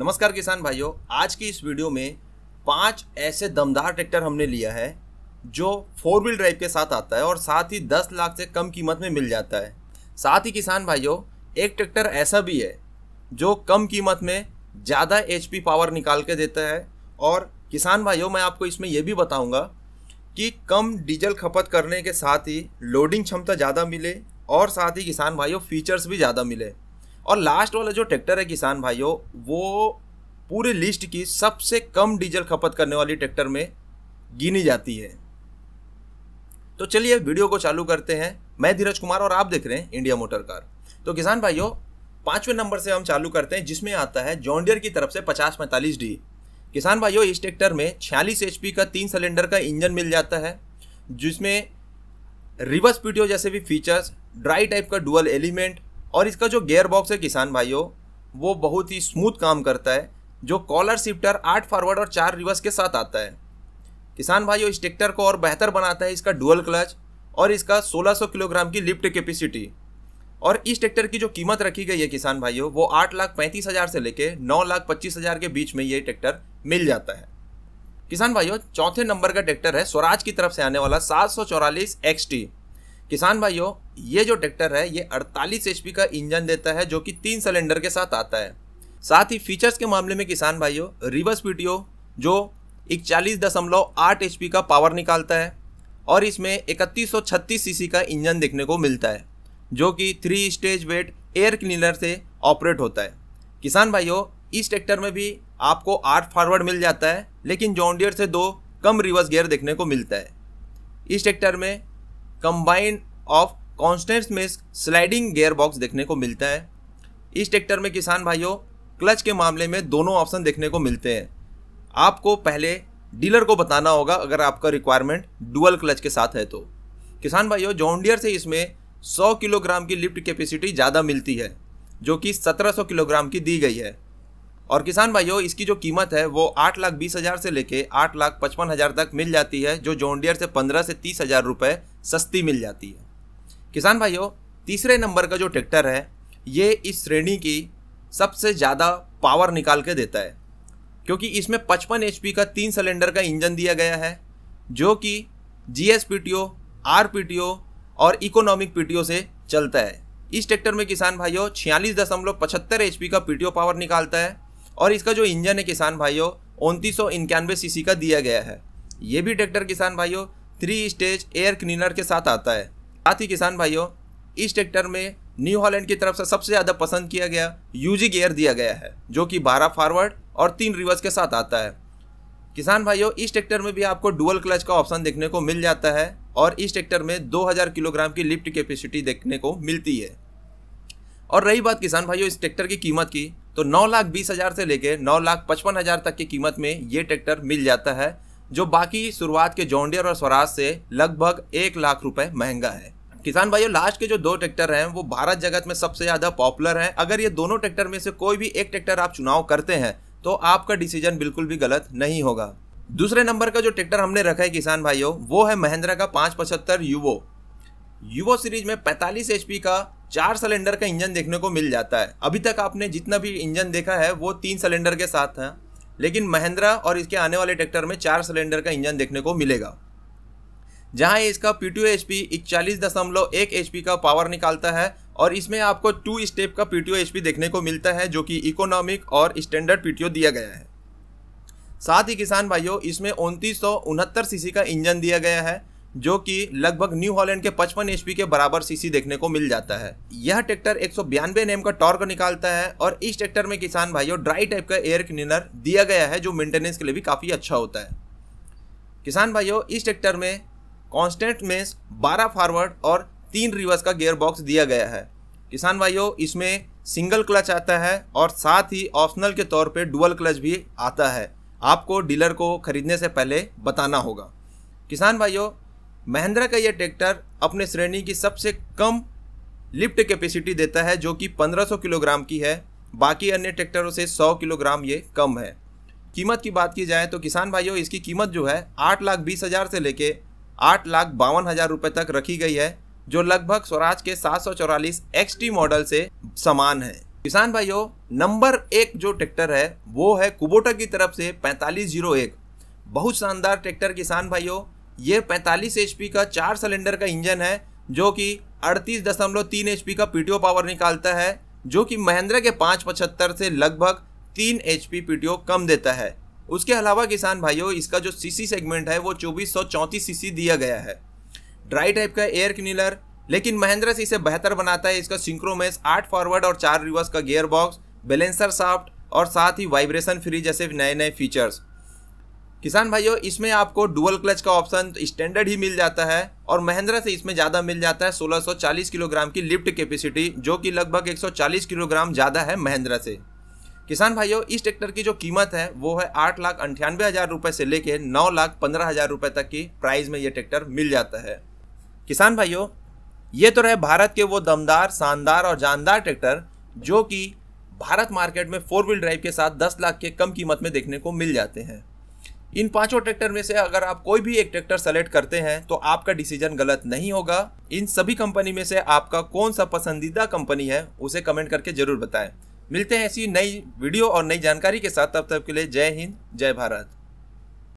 नमस्कार किसान भाइयों आज की इस वीडियो में पांच ऐसे दमदार ट्रैक्टर हमने लिया है जो फोर व्हील ड्राइव के साथ आता है और साथ ही दस लाख से कम कीमत में मिल जाता है साथ ही किसान भाइयों एक ट्रैक्टर ऐसा भी है जो कम कीमत में ज़्यादा एच पावर निकाल के देता है और किसान भाइयों मैं आपको इसमें यह भी बताऊँगा कि कम डीजल खपत करने के साथ ही लोडिंग क्षमता ज़्यादा मिले और साथ ही किसान भाइयों फीचर्स भी ज़्यादा मिले और लास्ट वाला जो ट्रैक्टर है किसान भाइयों वो पूरी लिस्ट की सबसे कम डीजल खपत करने वाली ट्रैक्टर में गिनी जाती है तो चलिए वीडियो को चालू करते हैं मैं धीरज कुमार और आप देख रहे हैं इंडिया मोटर कार तो किसान भाइयों पांचवें नंबर से हम चालू करते हैं जिसमें आता है जॉन्डियर की तरफ से पचास पैंतालीस डी किसान भाइयों इस ट्रैक्टर में छियालीस एच का तीन सिलेंडर का इंजन मिल जाता है जिसमें रिवर्स पीटीओ जैसे भी फीचर्स ड्राई टाइप का डुअल एलिमेंट और इसका जो गेयर बॉक्स है किसान भाइयों वो बहुत ही स्मूथ काम करता है जो कॉलर शिफ्टर आठ फॉरवर्ड और चार रिवर्स के साथ आता है किसान भाइयों इस ट्रैक्टर को और बेहतर बनाता है इसका डुअल क्लच और इसका 1600 किलोग्राम की लिफ्ट कैपेसिटी और इस ट्रैक्टर की जो कीमत रखी गई है किसान भाइयों वो आठ लाख पैंतीस हज़ार से लेके नौ लाख पच्चीस हज़ार के बीच में ये ट्रैक्टर मिल जाता है किसान भाइयों चौथे नंबर का ट्रैक्टर है स्वराज की तरफ से आने वाला सात सौ चौरालीस एक्स टी किसान भाइयों ये जो ट्रैक्टर है ये 48 एच का इंजन देता है जो कि तीन सिलेंडर के साथ आता है साथ ही फीचर्स के मामले में किसान भाइयों रिवर्स पीटीओ जो इकचालीस दशमलव आठ एच का पावर निकालता है और इसमें इकतीस सौ सीसी का इंजन देखने को मिलता है जो कि three stage wet air cleaner से ऑपरेट होता है किसान भाइयों इस ट्रैक्टर में भी आपको आठ फॉरवर्ड मिल जाता है लेकिन जॉन्डियर से दो कम रिवर्स गियर देखने को मिलता है इस ट्रैक्टर में कंबाइंड ऑफ कॉन्स्टेंट्स में स्लाइडिंग गेयर बॉक्स देखने को मिलता है इस ट्रैक्टर में किसान भाइयों क्लच के मामले में दोनों ऑप्शन देखने को मिलते हैं आपको पहले डीलर को बताना होगा अगर आपका रिक्वायरमेंट डुअल क्लच के साथ है तो किसान भाइयों जॉन्डियर से इसमें 100 किलोग्राम की लिफ्ट कैपेसिटी ज़्यादा मिलती है जो कि 1700 किलोग्राम की दी गई है और किसान भाइयों इसकी जो कीमत है वो आठ लाख बीस हज़ार से लेके आठ लाख पचपन हज़ार तक मिल जाती है जो जोंडियर से पंद्रह से तीस हज़ार रुपये सस्ती मिल जाती है किसान भाइयों तीसरे नंबर का जो ट्रैक्टर है ये इस श्रेणी की सबसे ज़्यादा पावर निकाल के देता है क्योंकि इसमें पचपन एच का तीन सिलेंडर का इंजन दिया गया है जो कि G S P T O R P T O और इकोनॉमिक पी टी ओ से चलता है इस ट्रैक्टर में किसान भाइयों छियालीस दशमलव पचहत्तर एच का पी टी ओ पावर निकालता है और इसका जो इंजन है किसान भाइयों उनतीस सौ इक्यानवे सी का दिया गया है ये भी ट्रैक्टर किसान भाइयों थ्री स्टेज एयर क्लीनर के साथ आता है साथ ही किसान भाइयों इस ट्रैक्टर में न्यू हॉलैंड की तरफ से सबसे ज़्यादा पसंद किया गया यूजी गियर दिया गया है जो कि बारह फारवर्ड और तीन रिवर्स के साथ आता है किसान भाइयों इस ट्रैक्टर में भी आपको डुअल क्लच का ऑप्शन देखने को मिल जाता है और इस ट्रैक्टर में 2000 किलोग्राम की लिफ्ट कैपेसिटी देखने को मिलती है और रही बात किसान भाइयों इस ट्रैक्टर की कीमत की तो नौ लाख बीस हज़ार से लेकर नौ लाख पचपन हज़ार तक की कीमत में ये ट्रैक्टर मिल जाता है जो बाकी शुरुआत के जॉन्डियर और स्वराज से लगभग एक लाख रुपए महंगा है किसान भाइयों लास्ट के जो दो ट्रैक्टर हैं वो भारत जगत में सबसे ज़्यादा पॉपुलर हैं अगर ये दोनों ट्रैक्टर में से कोई भी एक ट्रैक्टर आप चुनाव करते हैं तो आपका डिसीजन बिल्कुल भी गलत नहीं होगा दूसरे नंबर का जो ट्रैक्टर हमने रखा है किसान भाइयों वो है महिंद्रा का पाँच पचहत्तर यूवो यूवो सीरीज में पैंतालीस एच का चार सिलेंडर का इंजन देखने को मिल जाता है अभी तक आपने जितना भी इंजन देखा है वो तीन सिलेंडर के साथ हैं लेकिन महिंद्रा और इसके आने वाले ट्रैक्टर में चार सिलेंडर का इंजन देखने को मिलेगा जहाँ इसका पी टू एच पी इकचालीस दशमलव एक एच पी का पावर निकालता है और इसमें आपको टू स्टेप का P T O H P देखने को मिलता है जो कि इकोनॉमिक और स्टैंडर्ड पी टी ओ दिया गया है साथ ही किसान भाइयों इसमें उनतीस सौ उनहत्तर सी सी का इंजन दिया गया है जो कि लगभग न्यू हॉलैंड के 55 एच के बराबर सीसी देखने को मिल जाता है यह ट्रैक्टर एक एम का टॉर्क निकालता है और इस ट्रैक्टर में किसान भाइयों ड्राई टाइप का एयर क्लीनर दिया गया है जो मेंटेनेंस के लिए भी काफ़ी अच्छा होता है किसान भाइयों इस ट्रैक्टर में कॉन्स्टेंट में 12 फॉरवर्ड और तीन रिवर्स का गेयर बॉक्स दिया गया है किसान भाइयों इसमें सिंगल क्लच आता है और साथ ही ऑप्शनल के तौर पर डुअल क्लच भी आता है आपको डीलर को खरीदने से पहले बताना होगा किसान भाइयों महिंद्रा का यह ट्रैक्टर अपने श्रेणी की सबसे कम लिफ्ट कैपेसिटी देता है जो कि 1500 किलोग्राम की है बाकी अन्य ट्रैक्टरों से 100 किलोग्राम ये कम है कीमत की बात की जाए तो किसान भाइयों इसकी कीमत जो है आठ लाख बीस हज़ार से लेके आठ लाख बावन हज़ार रुपये तक रखी गई है जो लगभग स्वराज के सात सौ चौरालीस एक्सटी मॉडल से समान है किसान भाइयों नंबर एक जो ट्रैक्टर है वो है कुबोटा की तरफ से पैंतालीस जीरो एक बहुत शानदार ट्रैक्टर किसान भाइयों ये 45 एच का चार सिलेंडर का इंजन है जो कि 38.3 एच का पीटीओ पावर निकालता है जो कि महिंद्रा के पाँच पचहत्तर से लगभग तीन एच पीटीओ कम देता है उसके अलावा किसान भाइयों इसका जो सीसी सेगमेंट है वो चौबीस सीसी दिया गया है ड्राई टाइप का एयर क्लीनर लेकिन महेंद्रा से इसे बेहतर बनाता है इसका सिंक्रोमेस आठ फॉरवर्ड और चार रिवर्स का गियर बॉक्स बैलेंसर साफ्ट और साथ ही वाइब्रेशन फ्री जैसे नए नए फीचर्स किसान भाइयों इसमें आपको डुअल क्लच का ऑप्शन स्टैंडर्ड ही मिल जाता है और महिंद्रा से इसमें ज़्यादा मिल जाता है 1640 किलोग्राम की लिफ्ट कैपेसिटी जो कि लगभग 140 किलोग्राम ज़्यादा है महिंद्रा से किसान भाइयों इस ट्रैक्टर की जो कीमत है वो है आठ लाख अंठानवे हज़ार रुपये से लेके नौ लाख पंद्रह हज़ार रुपये तक की प्राइस में ये ट्रैक्टर मिल जाता है किसान भाइयों ये तो रहे भारत के वो दमदार शानदार और जानदार ट्रैक्टर जो कि भारत मार्केट में फोर व्हील ड्राइव के साथ दस लाख के कम कीमत में देखने को मिल जाते हैं इन पांचों ट्रैक्टर में से अगर आप कोई भी एक ट्रैक्टर सेलेक्ट करते हैं तो आपका डिसीजन गलत नहीं होगा इन सभी कंपनी में से आपका कौन सा पसंदीदा कंपनी है उसे कमेंट करके जरूर बताएं मिलते हैं ऐसी नई वीडियो और नई जानकारी के साथ तब तक के लिए जय हिंद जय भारत